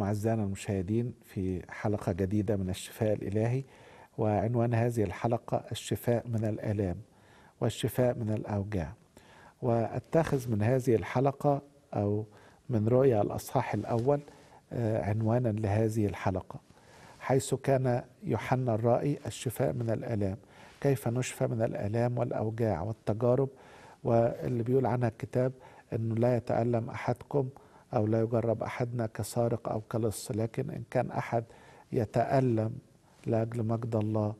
بكم أعزائنا المشاهدين في حلقة جديدة من الشفاء الإلهي وعنوان هذه الحلقة الشفاء من الآلام والشفاء من الأوجاع وأتخذ من هذه الحلقة أو من رؤيا الأصحاح الأول آه، عنوانا لهذه الحلقة حيث كان يوحنا الرائي الشفاء من الآلام كيف نشفى من الآلام والأوجاع والتجارب واللي بيقول عنها الكتاب أنه لا يتألم أحدكم أو لا يجرب أحدنا كسارق أو كلص لكن إن كان أحد يتألم لأجل مجد الله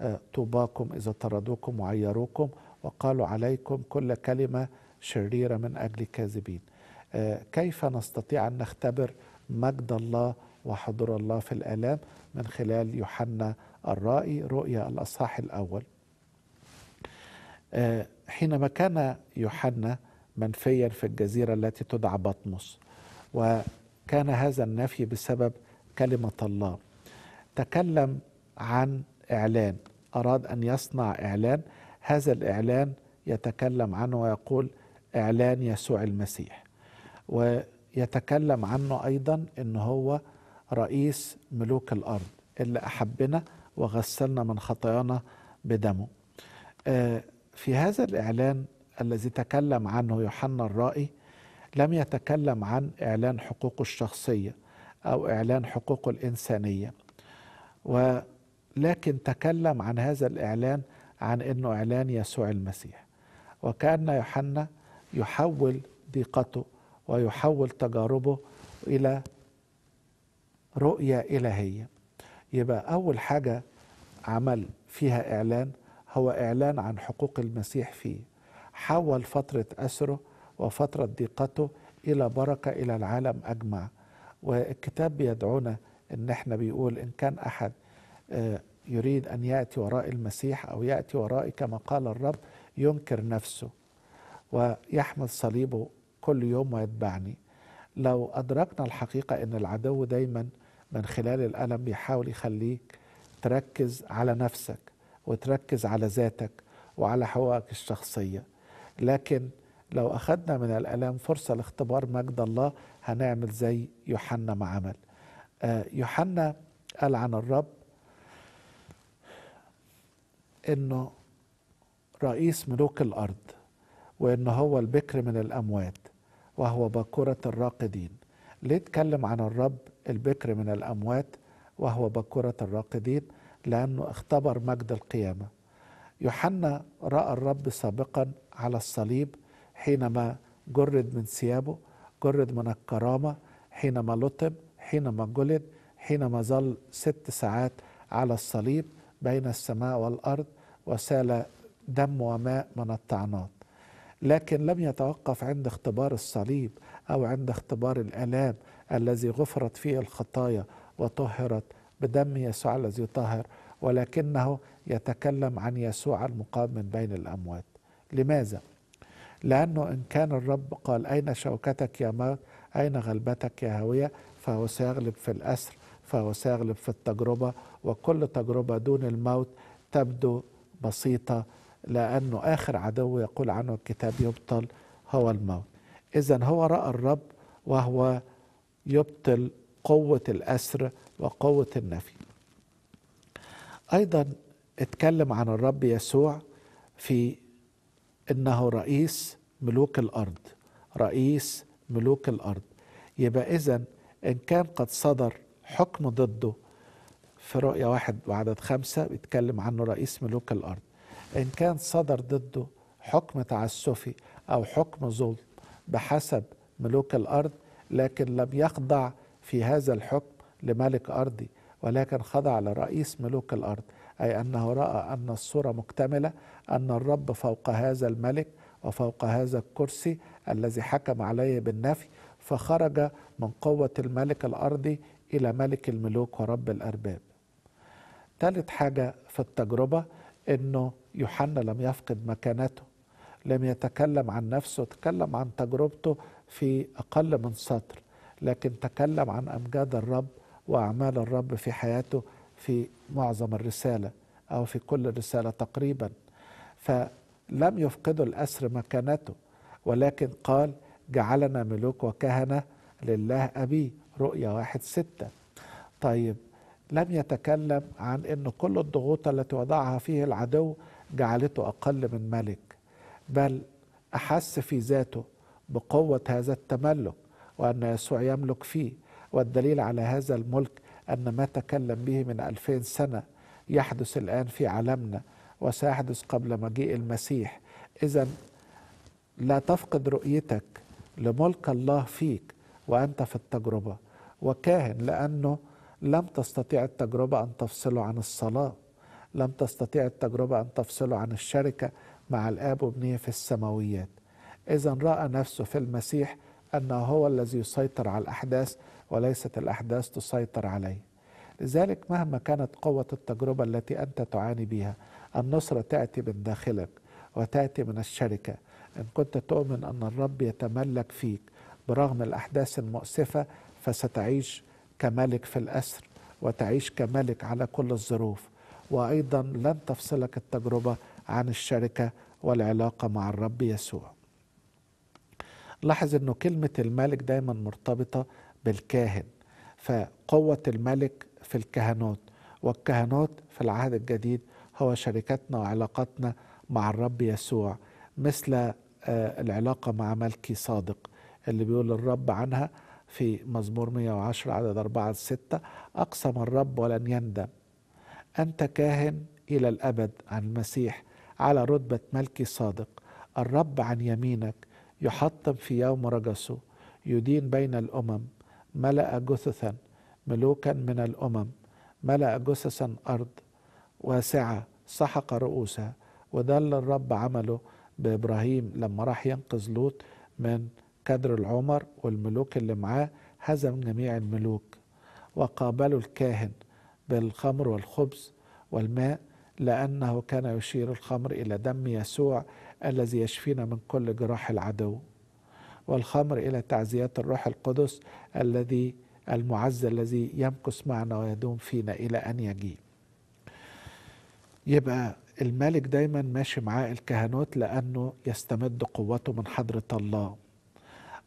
آه، طوباكم إذا طردوكم وعيروكم وقالوا عليكم كل كلمة شريرة من أجل كاذبين آه، كيف نستطيع أن نختبر مجد الله وحضور الله في الآلام من خلال يوحنا الرائي رؤيا الأصحاح الأول آه، حينما كان يوحنا منفيا في الجزيرة التي تدعى بطمس وكان هذا النفي بسبب كلمة الله تكلم عن إعلان أراد أن يصنع إعلان هذا الإعلان يتكلم عنه ويقول إعلان يسوع المسيح ويتكلم عنه أيضا أنه هو رئيس ملوك الأرض اللي أحبنا وغسلنا من خطايانا بدمه آه، في هذا الإعلان الذي تكلم عنه يوحنا الرائي لم يتكلم عن إعلان حقوقه الشخصية أو إعلان حقوقه الإنسانية ولكن تكلم عن هذا الإعلان عن أنه إعلان يسوع المسيح وكأن يوحنا يحول ضيقته ويحول تجاربه إلى رؤية إلهية يبقى أول حاجة عمل فيها إعلان هو إعلان عن حقوق المسيح فيه حول فترة أسره وفترة ضيقته إلى بركة إلى العالم أجمع والكتاب بيدعونا أن احنا بيقول إن كان أحد آه، يريد أن يأتي وراء المسيح أو يأتي ورائي كما قال الرب ينكر نفسه ويحمل صليبه كل يوم ويتبعني لو أدركنا الحقيقة أن العدو دايما من خلال الألم بيحاول يخليك تركز على نفسك وتركز على ذاتك وعلى حقوقك الشخصية لكن لو أخذنا من الآلام فرصة لاختبار مجد الله هنعمل زي يوحنا ما عمل آه، يوحنا قال عن الرب انه رئيس ملوك الارض وان هو البكر من الاموات وهو بكرة الراقدين ليه اتكلم عن الرب البكر من الاموات وهو بكرة الراقدين لانه اختبر مجد القيامة يوحنا رأى الرب سابقا على الصليب حينما جرد من ثيابه جرد من الكرامة حينما لطم حينما جلد حينما ظل ست ساعات على الصليب بين السماء والأرض وسال دم وماء من الطعنات لكن لم يتوقف عند اختبار الصليب أو عند اختبار الآلام الذي غفرت فيه الخطايا وطهرت بدم يسوع الذي يطهر ولكنه يتكلم عن يسوع المقام من بين الأموات لماذا؟ لأنه إن كان الرب قال أين شوكتك يا موت أين غلبتك يا هوية فهو سيغلب في الأسر فهو سيغلب في التجربة وكل تجربة دون الموت تبدو بسيطة لأنه آخر عدو يقول عنه الكتاب يبطل هو الموت إذا هو رأى الرب وهو يبطل قوة الأسر وقوة النفي أيضا اتكلم عن الرب يسوع في انه رئيس ملوك الارض رئيس ملوك الارض يبقى اذا ان كان قد صدر حكم ضده في رؤية واحد وعدد خمسة بيتكلم عنه رئيس ملوك الأرض إن كان صدر ضده حكم تعسفي أو حكم ظلم بحسب ملوك الأرض لكن لم يخضع في هذا الحكم لملك أرضي ولكن خضع لرئيس ملوك الأرض أي أنه رأى أن الصورة مكتملة أن الرب فوق هذا الملك وفوق هذا الكرسي الذي حكم عليه بالنفي فخرج من قوة الملك الأرضي إلى ملك الملوك ورب الأرباب ثالث حاجة في التجربة أنه يوحنا لم يفقد مكانته لم يتكلم عن نفسه تكلم عن تجربته في أقل من سطر لكن تكلم عن أمجاد الرب وأعمال الرب في حياته في معظم الرسالة أو في كل الرسالة تقريبا ف لم يفقدوا الأسر مكانته ولكن قال جعلنا ملوك وكهنة لله أبي رؤية واحد ستة طيب لم يتكلم عن أن كل الضغوط التي وضعها فيه العدو جعلته أقل من ملك بل أحس في ذاته بقوة هذا التملك وأن يسوع يملك فيه والدليل على هذا الملك أن ما تكلم به من ألفين سنة يحدث الآن في عالمنا وسيحدث قبل مجيء المسيح اذا لا تفقد رؤيتك لملك الله فيك وانت في التجربه وكاهن لانه لم تستطيع التجربه ان تفصله عن الصلاه لم تستطيع التجربه ان تفصله عن الشركه مع الاب وابنيه في السماويات اذا راى نفسه في المسيح انه هو الذي يسيطر على الاحداث وليست الاحداث تسيطر عليه لذلك مهما كانت قوة التجربة التي أنت تعاني بها النصرة تأتي من داخلك وتأتي من الشركة إن كنت تؤمن أن الرب يتملك فيك برغم الأحداث المؤسفة فستعيش كملك في الأسر وتعيش كملك على كل الظروف وأيضا لن تفصلك التجربة عن الشركة والعلاقة مع الرب يسوع لاحظ أنه كلمة الملك دايما مرتبطة بالكاهن فقوة الملك في الكهنوت والكهنوت في العهد الجديد هو شركتنا وعلاقتنا مع الرب يسوع مثل آه، العلاقة مع ملكي صادق اللي بيقول الرب عنها في مزمور 110 عدد 4 6 أقسم الرب ولن يندم أنت كاهن إلى الأبد عن المسيح على رتبة ملكي صادق الرب عن يمينك يحطم في يوم رجسه يدين بين الأمم ملأ جثثا ملوكا من الامم ملا جثثا ارض واسعه سحق رؤوسها وده اللي الرب عمله بابراهيم لما راح ينقذ لوط من كدر العمر والملوك اللي معاه هزم جميع الملوك وقابلوا الكاهن بالخمر والخبز والماء لأنه كان يشير الخمر إلى دم يسوع الذي يشفينا من كل جراح العدو والخمر إلى تعزيات الروح القدس الذي المعز الذي يمكث معنا ويدوم فينا إلى أن يجيء يبقى الملك دايما ماشي معاه الكهنوت لأنه يستمد قوته من حضرة الله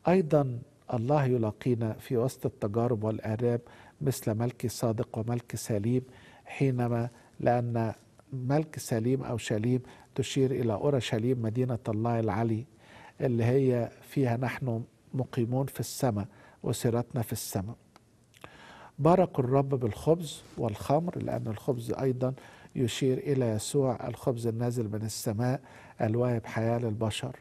أيضا الله يلاقينا في وسط التجارب والاراب مثل ملك صادق وملك سليم حينما لأن ملك سليم أو شليم تشير إلى أورشليم مدينة الله العلي اللي هي فيها نحن مقيمون في السماء وسيرتنا في السماء بارك الرب بالخبز والخمر لأن الخبز أيضا يشير إلى يسوع الخبز النازل من السماء الواهب حياة للبشر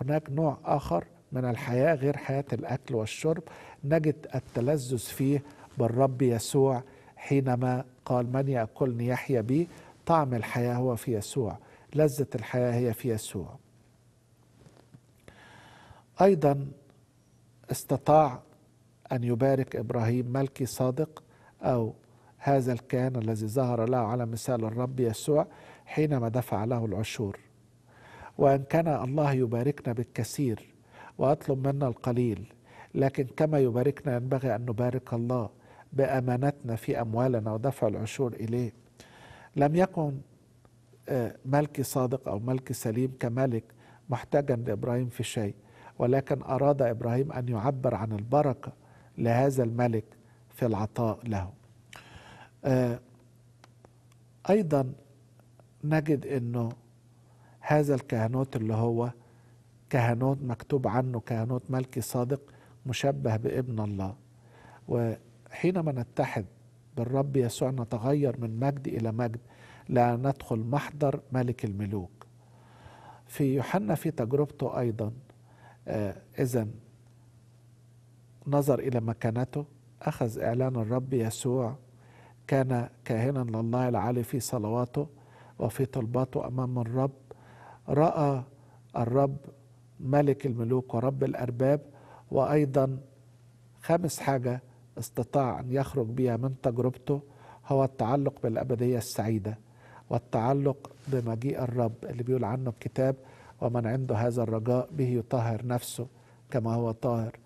هناك نوع آخر من الحياة غير حياة الأكل والشرب نجد التلذذ فيه بالرب يسوع حينما قال من يأكلني يحيى بي طعم الحياة هو في يسوع لذة الحياة هي في يسوع أيضا استطاع أن يبارك إبراهيم ملكي صادق أو هذا الكان الذي ظهر له على مثال الرب يسوع حينما دفع له العشور وان كان الله يباركنا بالكثير ويطلب منا القليل لكن كما يباركنا ينبغي ان نبارك الله بامانتنا في اموالنا ودفع العشور اليه لم يكن آه، ملكي صادق او ملكي سليم كملك محتاجا لابراهيم في شيء ولكن اراد ابراهيم ان يعبر عن البركه لهذا الملك في العطاء له آه، ايضا نجد انه هذا الكهنوت اللي هو كهنوت مكتوب عنه كهنوت ملكي صادق مشبه بابن الله وحينما نتحد بالرب يسوع نتغير من مجد الى مجد لا ندخل محضر ملك الملوك في يوحنا في تجربته ايضا آه، اذا نظر إلى مكانته أخذ إعلان الرب يسوع كان كاهنا لله العالي في صلواته وفي طلباته أمام الرب رأى الرب ملك الملوك ورب الأرباب وأيضا خامس حاجة استطاع أن يخرج بها من تجربته هو التعلق بالأبدية السعيدة والتعلق بمجيء الرب اللي بيقول عنه الكتاب ومن عنده هذا الرجاء به يطهر نفسه كما هو طاهر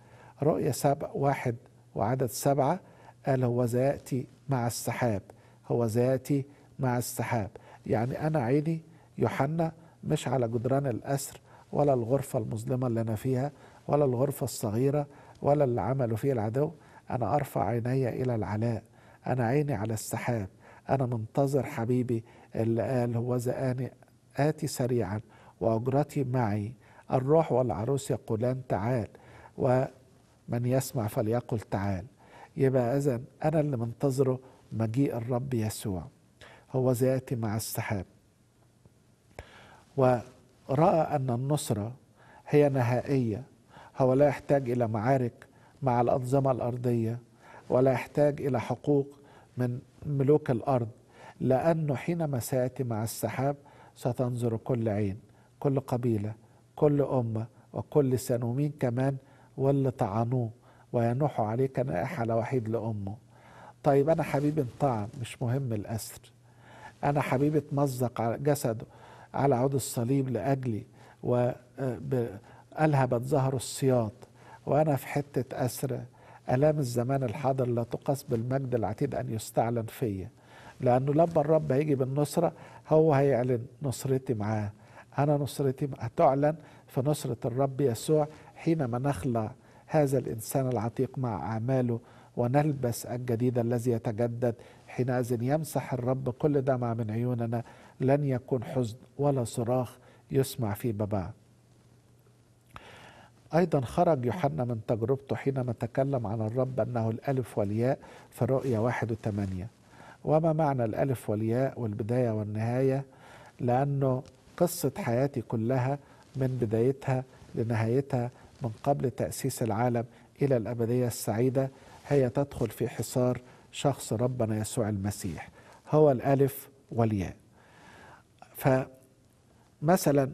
رؤية سبع واحد وعدد سبعة قال هو سيأتي مع السحاب هو سيأتي مع السحاب يعني أنا عيني يوحنا مش على جدران الأسر ولا الغرفة المظلمة اللي أنا فيها ولا الغرفة الصغيرة ولا اللي عملوا فيه العدو أنا أرفع عيني إلى العلاء أنا عيني على السحاب أنا منتظر حبيبي اللي قال هو زآني آتي سريعا وأجرتي معي الروح والعروس يقولان تعال من يسمع فليقل تعال يبقى اذا انا اللي منتظره مجيء الرب يسوع هو سياتي مع السحاب وراى ان النصره هي نهائيه هو لا يحتاج الى معارك مع الانظمه الارضيه ولا يحتاج الى حقوق من ملوك الارض لانه حينما سياتي مع السحاب ستنظر كل عين كل قبيله كل امه وكل سنومين ومين كمان واللي طعنوه وينوح عليه كنائح على وحيد لأمه طيب أنا حبيبي انطعن مش مهم الأسر أنا حبيبي اتمزق على جسده على عود الصليب لأجلي وألهبت آه، ظهر السياط وأنا في حتة أسرة ألام الزمان الحاضر لا تقاس بالمجد العتيد أن يستعلن فيا لأنه لما الرب هيجي بالنصرة هو هيعلن نصرتي معاه أنا نصرتي هتعلن في نصرة الرب يسوع حينما نخلع هذا الانسان العتيق مع اعماله ونلبس الجديد الذي يتجدد حينئذ يمسح الرب كل دمعة من عيوننا لن يكون حزن ولا صراخ يسمع في بابا أيضا خرج يوحنا من تجربته حينما تكلم عن الرب أنه الألف والياء في رؤية واحد وثمانية وما معنى الألف والياء والبداية والنهاية لأنه قصة حياتي كلها من بدايتها لنهايتها من قبل تأسيس العالم إلى الأبدية السعيدة هي تدخل في حصار شخص ربنا يسوع المسيح هو الألف والياء فمثلا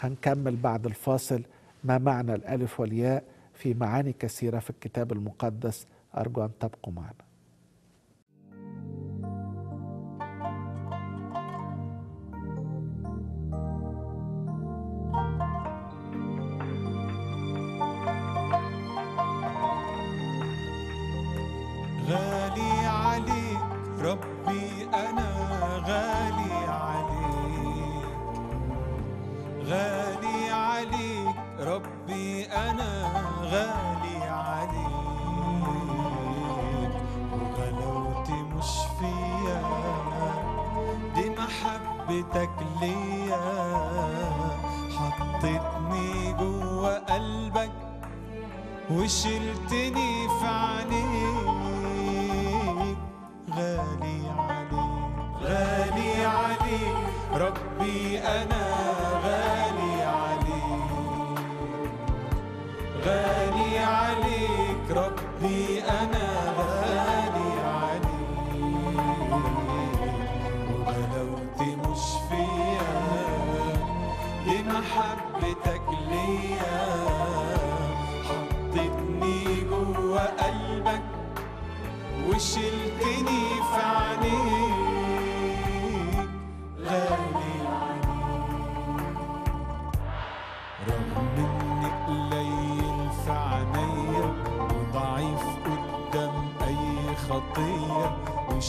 هنكمل بعد الفاصل ما معنى الألف والياء في معاني كثيرة في الكتاب المقدس أرجو أن تبقوا معنا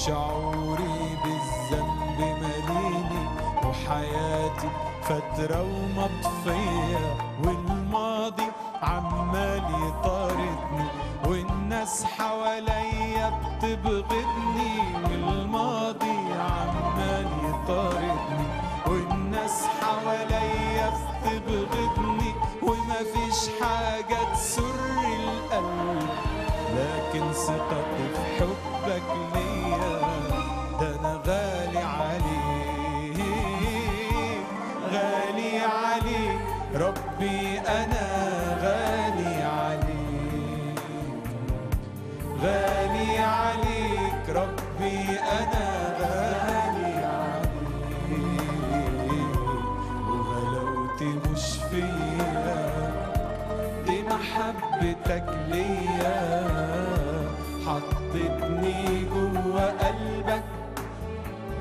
شعوري بالذنب مليني وحياتي فترة ومطفية والماضي عمال يطاردني والناس حواليا بتبغضني والماضي عمال يطاردني والناس حواليا بتبغضني ومفيش حاجة حبك ليا حطيتني جوه قلبك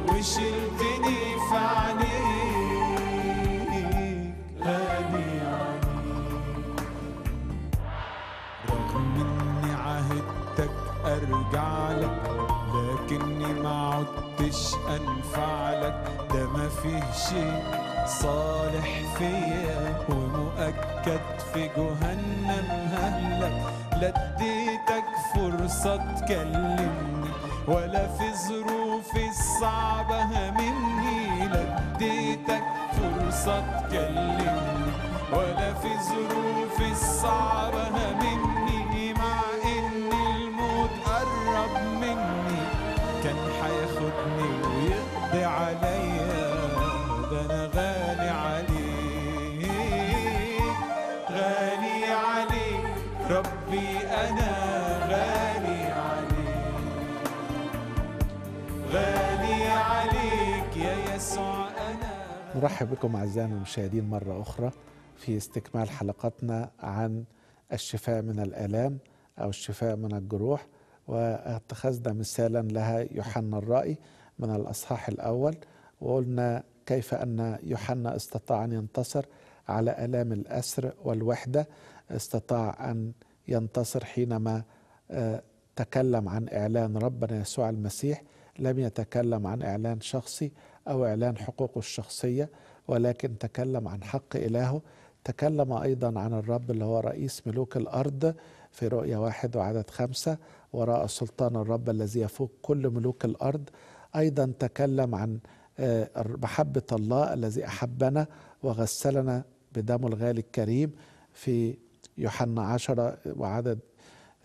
وشلتني في عينيك غالي عنيك رغم اني عهدتك ارجع لك لكني ما عدتش انفع لك ده ما فيه شيء صالح فيا ومؤكد في جهنم هلك لا اديتك فرصة تكلمني ولا في ظروفي الصعبة همني لا اديتك فرصة تكلمني ولا في ظروفي الصعبة همني نرحب بكم أعزائنا المشاهدين مرة أخرى في استكمال حلقتنا عن الشفاء من الآلام أو الشفاء من الجروح واتخذنا مثالا لها يوحنا الرأي من الأصحاح الأول وقلنا كيف أن يوحنا استطاع أن ينتصر على آلام الأسر والوحدة استطاع أن ينتصر حينما آه، تكلم عن إعلان ربنا يسوع المسيح لم يتكلم عن إعلان شخصي أو إعلان حقوقه الشخصية ولكن تكلم عن حق إلهه تكلم أيضا عن الرب اللي هو رئيس ملوك الأرض في رؤية واحد وعدد خمسة وراء سلطان الرب الذي يفوق كل ملوك الأرض أيضا تكلم عن محبة آه، الله الذي أحبنا وغسلنا بدمه الغالي الكريم في يوحنا عشرة وعدد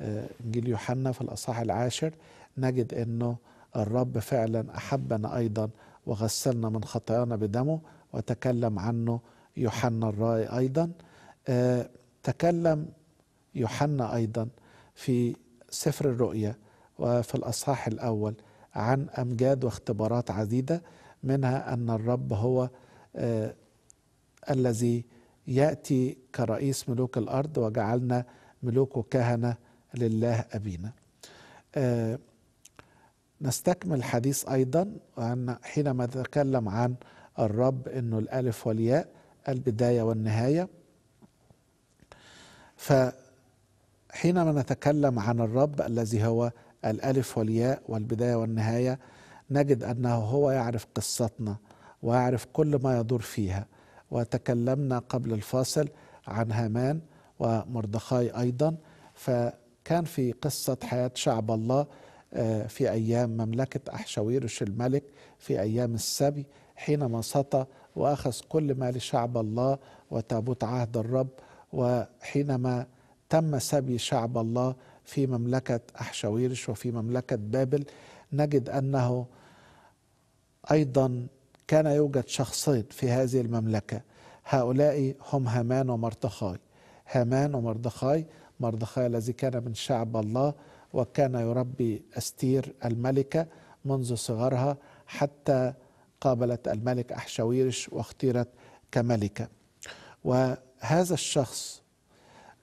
آه، إنجيل يوحنا في الأصحاح العاشر نجد أنه الرب فعلا أحبنا أيضا وغسلنا من خطايانا بدمه وتكلم عنه يوحنا الرائي أيضا آه، تكلم يوحنا أيضا في سفر الرؤيا وفي الأصحاح الأول عن أمجاد واختبارات عديدة منها أن الرب هو آه، الذي يأتي كرئيس ملوك الأرض وجعلنا ملوك كهنة لله أبينا آه، نستكمل حديث أيضا عن حينما نتكلم عن الرب أنه الألف والياء البداية والنهاية فحينما نتكلم عن الرب الذي هو الألف والياء والبداية والنهاية نجد أنه هو يعرف قصتنا ويعرف كل ما يدور فيها وتكلمنا قبل الفاصل عن هامان ومردخاي أيضا فكان في قصة حياة شعب الله آه، في أيام مملكة أحشاويرش الملك في أيام السبي حينما سطى وأخذ كل ما لشعب الله وتابوت عهد الرب وحينما تم سبي شعب الله في مملكة أحشاويرش وفي مملكة بابل نجد أنه أيضا كان يوجد شخصين في هذه المملكة هؤلاء هم هامان ومردخاي هامان ومردخاي مرضخاي الذي كان من شعب الله وكان يربي أستير الملكة منذ صغرها حتى قابلت الملك أحشاويرش واختيرت كملكة وهذا الشخص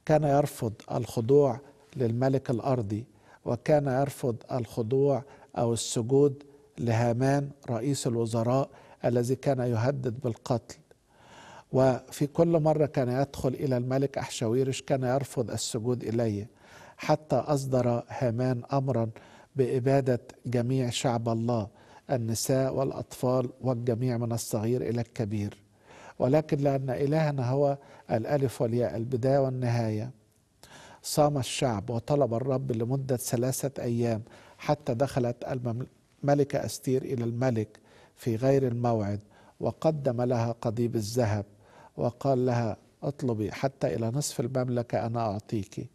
كان يرفض الخضوع للملك الأرضي وكان يرفض الخضوع أو السجود لهامان رئيس الوزراء الذي كان يهدد بالقتل وفي كل مرة كان يدخل إلى الملك أحشاويرش كان يرفض السجود إليه حتى أصدر هامان أمرا بإبادة جميع شعب الله النساء والأطفال والجميع من الصغير إلى الكبير ولكن لأن إلهنا هو الألف والياء البداية والنهاية صام الشعب وطلب الرب لمدة ثلاثة أيام حتى دخلت الملكة أستير إلى الملك في غير الموعد وقدم لها قضيب الذهب وقال لها اطلبي حتى إلى نصف المملكة أنا أعطيكِ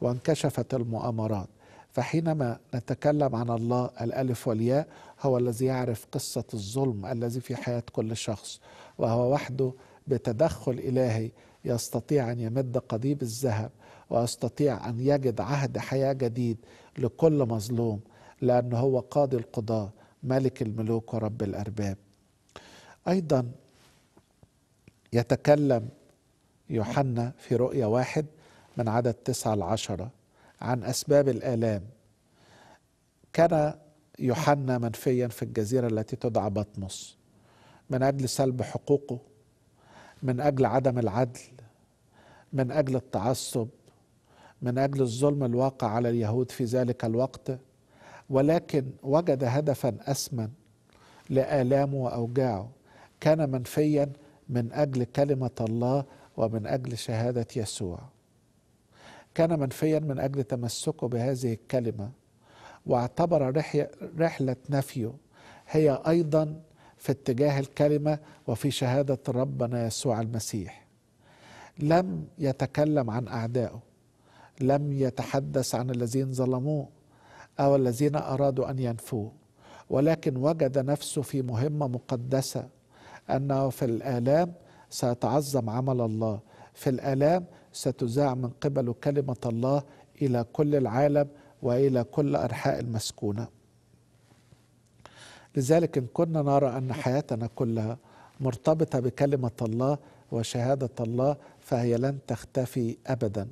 وانكشفت المؤامرات فحينما نتكلم عن الله الألف والياء هو الذي يعرف قصة الظلم الذي في حياة كل شخص وهو وحده بتدخل إلهي يستطيع أن يمد قضيب الذهب ويستطيع أن يجد عهد حياة جديد لكل مظلوم لأنه هو قاضي القضاة ملك الملوك ورب الأرباب أيضا يتكلم يوحنا في رؤيا واحد من عدد تسعة لعشرة عن أسباب الآلام كان يوحنا منفيا في الجزيرة التي تدعى بطمس من أجل سلب حقوقه من أجل عدم العدل من أجل التعصب من أجل الظلم الواقع على اليهود في ذلك الوقت ولكن وجد هدفا أسمن لآلامه وأوجاعه كان منفيا من أجل كلمة الله ومن أجل شهادة يسوع كان منفيا من أجل تمسكه بهذه الكلمة واعتبر رحلة نفيه هي أيضا في اتجاه الكلمة وفي شهادة ربنا يسوع المسيح لم يتكلم عن أعدائه لم يتحدث عن الذين ظلموه أو الذين أرادوا أن ينفوه ولكن وجد نفسه في مهمة مقدسة أنه في الآلام سيتعظم عمل الله في الآلام ستذاع من قبل كلمة الله إلى كل العالم وإلى كل ارحاء المسكونة لذلك إن كنا نرى أن حياتنا كلها مرتبطة بكلمة الله وشهادة الله فهي لن تختفي أبدا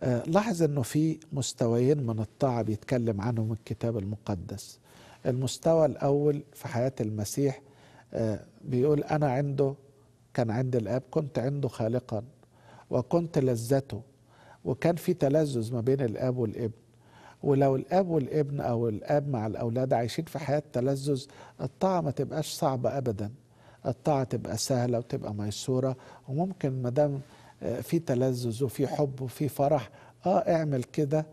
آه، لاحظ أنه في مستويين من الطاعة بيتكلم عنهم الكتاب المقدس المستوى الأول في حياة المسيح آه، بيقول أنا عنده كان عند الآب كنت عنده خالقا وكنت لذته وكان في تلذذ ما بين الاب والابن ولو الاب والابن او الاب مع الاولاد عايشين في حياه تلذذ الطاعه ما تبقاش صعبه ابدا الطاعه تبقى سهله وتبقى ميسوره وممكن ما دام آه، في تلذذ وفي حب وفي فرح اه اعمل كده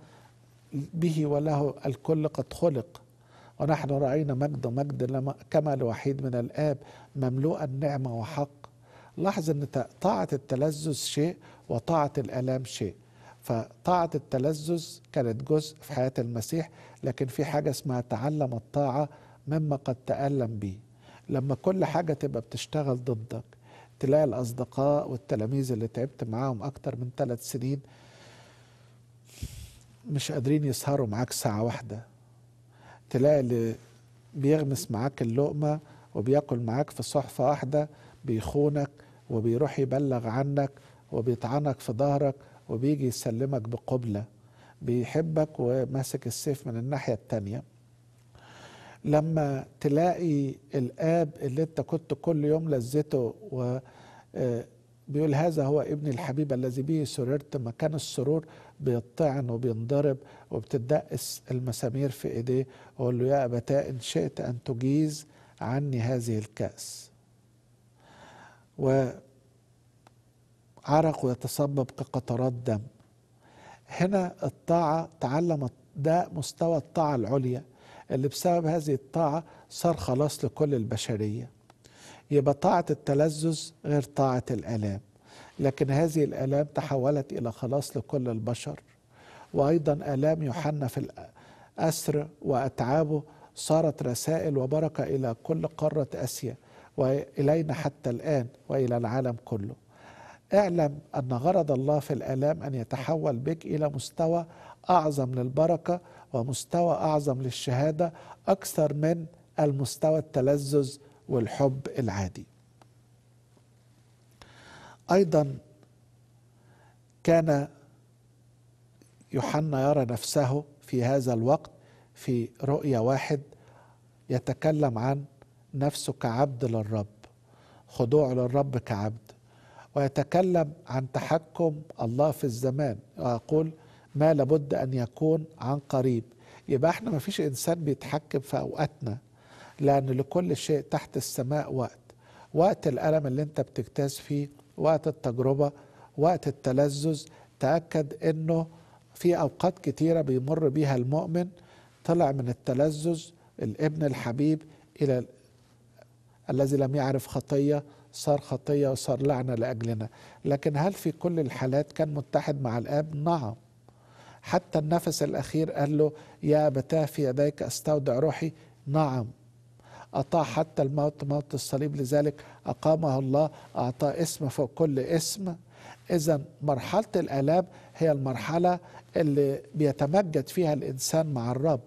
به وله الكل قد خلق ونحن راينا مجد مجد كما لوحيد من الاب مملوء النعمه وحق لاحظ ان طاعه التلذذ شيء وطاعه الالام شيء فطاعه التلذذ كانت جزء في حياه المسيح لكن في حاجه اسمها تعلم الطاعه مما قد تالم به لما كل حاجه تبقى بتشتغل ضدك تلاقي الاصدقاء والتلاميذ اللي تعبت معاهم اكتر من ثلاث سنين مش قادرين يسهروا معاك ساعه واحده تلاقي اللي بيغمس معاك اللقمه وبياكل معاك في صحفه واحده بيخونك وبيروح يبلغ عنك وبيطعنك في ظهرك وبيجي يسلمك بقبلة بيحبك وماسك السيف من الناحية التانية لما تلاقي الآب اللي انت كنت كل يوم لذته و آه، بيقول هذا هو ابني الحبيب الذي به سررت مكان السرور بيطعن وبينضرب وبتدقس المسامير في ايديه واقول له يا ابتاه ان شئت ان تجيز عني هذه الكاس وعرق يتسبب كقطرات دم هنا الطاعة تعلمت ده مستوى الطاعة العليا اللي بسبب هذه الطاعة صار خلاص لكل البشرية يبقى طاعة التلذذ غير طاعة الآلام لكن هذه الآلام تحولت إلى خلاص لكل البشر وأيضا آلام يوحنا في الأسر وأتعابه صارت رسائل وبركة إلى كل قارة آسيا والينا حتى الان والى العالم كله اعلم ان غرض الله في الالام ان يتحول بك الى مستوى اعظم للبركه ومستوى اعظم للشهاده اكثر من المستوى التلذذ والحب العادي ايضا كان يوحنا يرى نفسه في هذا الوقت في رؤيا واحد يتكلم عن نفسه كعبد للرب خضوع للرب كعبد ويتكلم عن تحكم الله في الزمان ويقول ما لابد أن يكون عن قريب يبقى احنا ما فيش إنسان بيتحكم في أوقاتنا لأن لكل شيء تحت السماء وقت وقت الألم اللي انت بتجتاز فيه وقت التجربة وقت التلذذ تأكد أنه في أوقات كتيرة بيمر بيها المؤمن طلع من التلذذ الابن الحبيب إلى الذي لم يعرف خطية صار خطية وصار لعنة لأجلنا لكن هل في كل الحالات كان متحد مع الآب؟ نعم حتى النفس الأخير قال له يا أبتاه في يديك أستودع روحي نعم أطاع حتى الموت موت الصليب لذلك أقامه الله أعطاه اسم فوق كل اسم إذا مرحلة الآلام هي المرحلة اللي بيتمجد فيها الإنسان مع الرب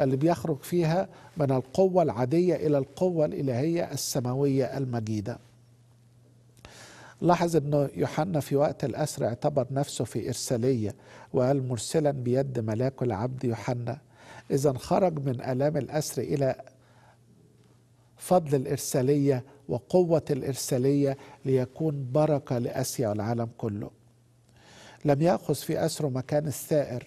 اللي بيخرج فيها من القوة العادية إلى القوة الإلهية السماوية المجيدة لاحظ أن يوحنا في وقت الأسر اعتبر نفسه في إرسالية وقال مرسلا بيد ملاك العبد يوحنا إذا خرج من آلام الأسر إلى فضل الإرسالية وقوة الإرسالية ليكون بركة لآسيا والعالم كله لم يأخذ في أسره مكان الثائر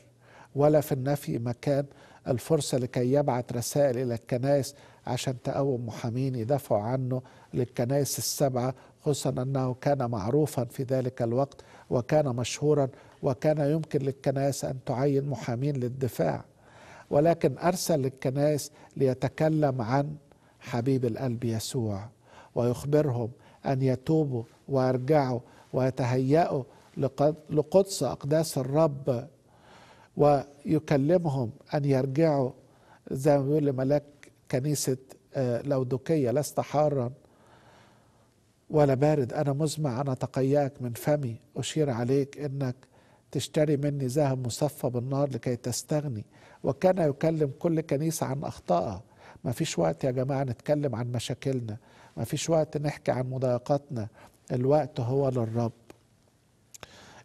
ولا في النفي مكان الفرصة لكي يبعث رسائل إلى الكنائس عشان تقوم محامين يدافعوا عنه للكنائس السبعة خصوصا أنه كان معروفا في ذلك الوقت وكان مشهورا وكان يمكن للكنائس أن تعين محامين للدفاع ولكن أرسل للكنائس ليتكلم عن حبيب القلب يسوع ويخبرهم أن يتوبوا ويرجعوا ويتهيأوا لقدس أقداس الرب ويكلمهم أن يرجعوا زي ما بيقول لملاك كنيسة آه، لودوكية لست حارا ولا بارد أنا مزمع أنا تقياك من فمي أشير عليك أنك تشتري مني ذهب مصفى بالنار لكي تستغني وكان يكلم كل كنيسة عن أخطائها ما فيش وقت يا جماعة نتكلم عن مشاكلنا ما فيش وقت نحكي عن مضايقاتنا الوقت هو للرب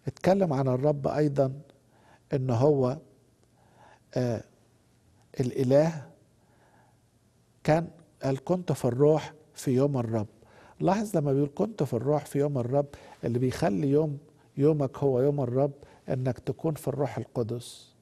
اتكلم عن الرب أيضا ان هو آه الاله كان قال كنت في الروح في يوم الرب لاحظ لما بيقول كنت في الروح في يوم الرب اللي بيخلي يوم يومك هو يوم الرب انك تكون في الروح القدس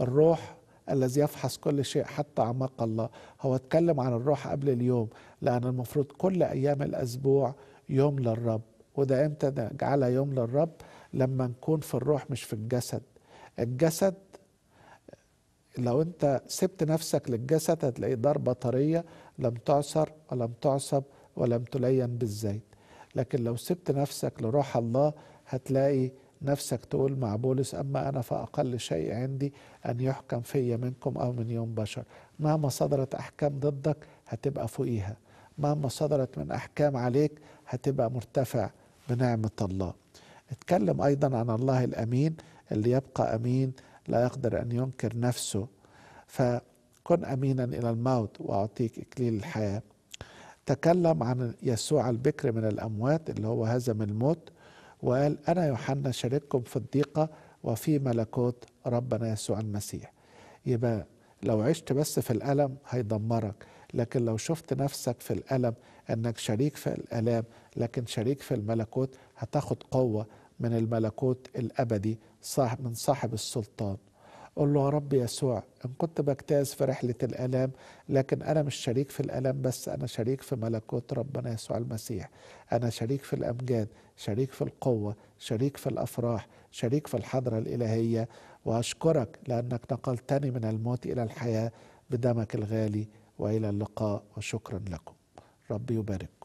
الروح الذي يفحص كل شيء حتى اعماق الله هو اتكلم عن الروح قبل اليوم لان المفروض كل ايام الاسبوع يوم للرب وده امتى نجعلها يوم للرب لما نكون في الروح مش في الجسد الجسد لو انت سبت نفسك للجسد هتلاقيه ضربة طرية لم تعصر ولم تعصب ولم تلين بالزيت لكن لو سبت نفسك لروح الله هتلاقي نفسك تقول مع بولس أما أنا فأقل شيء عندي أن يحكم في منكم أو من يوم بشر مهما صدرت أحكام ضدك هتبقى فوقيها مهما صدرت من أحكام عليك هتبقى مرتفع بنعمة الله اتكلم أيضا عن الله الأمين اللي يبقى امين لا يقدر ان ينكر نفسه فكن امينا الى الموت واعطيك اكليل الحياه تكلم عن يسوع البكر من الاموات اللي هو هزم الموت وقال انا يوحنا شارككم في الضيقه وفي ملكوت ربنا يسوع المسيح يبقى لو عشت بس في الالم هيدمرك لكن لو شفت نفسك في الالم انك شريك في الالام لكن شريك في الملكوت هتاخد قوه من الملكوت الأبدي صاحب من صاحب السلطان قل له يا رب يسوع إن كنت بجتاز في رحلة الألام لكن أنا مش شريك في الألام بس أنا شريك في ملكوت ربنا يسوع المسيح أنا شريك في الأمجاد شريك في القوة شريك في الأفراح شريك في الحضرة الإلهية وأشكرك لأنك نقلتني من الموت إلى الحياة بدمك الغالي وإلى اللقاء وشكرا لكم ربي يبارك